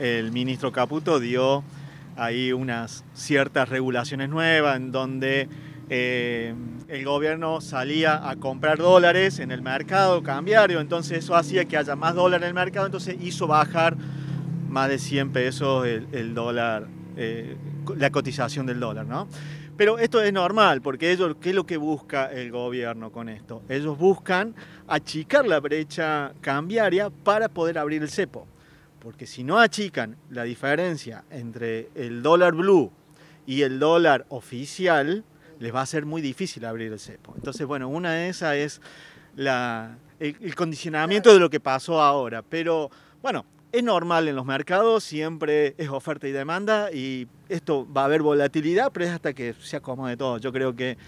el ministro Caputo dio ahí unas ciertas regulaciones nuevas en donde eh, el gobierno salía a comprar dólares en el mercado cambiario, entonces eso hacía que haya más dólar en el mercado, entonces hizo bajar más de 100 pesos el, dólar, eh, la cotización del dólar, ¿no? Pero esto es normal, porque ellos, ¿qué es lo que busca el gobierno con esto? Ellos buscan achicar la brecha cambiaria para poder abrir el cepo. Porque si no achican la diferencia entre el dólar blue y el dólar oficial, les va a ser muy difícil abrir el cepo. Entonces, bueno, una de esas es la, el, condicionamiento de lo que pasó ahora. Pero bueno, es normal en los mercados, siempre es oferta y demanda y esto va a haber volatilidad, pero es hasta que se acomode todo. Yo creo que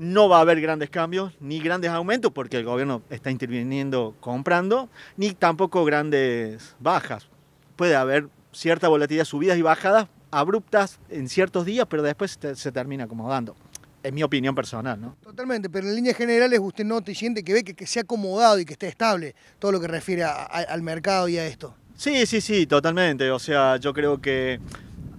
no va a haber grandes cambios ni grandes aumentos porque el gobierno está interviniendo comprando, ni tampoco grandes bajas. Puede haber cierta volatilidad, subidas y bajadas abruptas en ciertos días, pero después se termina acomodando. Es mi opinión personal, ¿no? Totalmente, pero en líneas generales usted no te siente que ve que, se ha acomodado y que esté estable todo lo que refiere al mercado y a esto. Sí, sí, sí, totalmente. O sea, yo creo que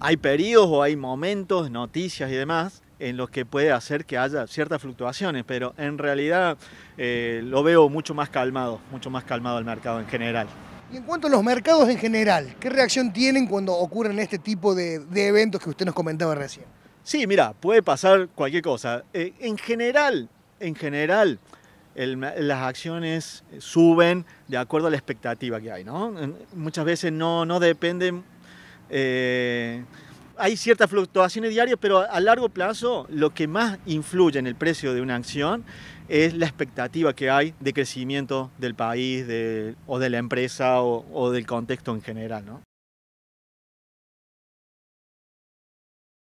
hay periodos o hay momentos, noticias y demás en los que puede hacer que haya ciertas fluctuaciones, pero en realidad eh, lo veo mucho más calmado, mucho más calmado el mercado en general. Y en cuanto a los mercados en general, ¿qué reacción tienen cuando ocurren este tipo de, eventos que usted nos comentaba recién? Sí, mira, puede pasar cualquier cosa. Eh, en general, en general, las acciones suben de acuerdo a la expectativa que hay, ¿no? Muchas veces no, no dependen... Eh, hay ciertas fluctuaciones diarias, pero a largo plazo lo que más influye en el precio de una acción es la expectativa que hay de crecimiento del país de, o de la empresa o, del contexto en general. ¿no?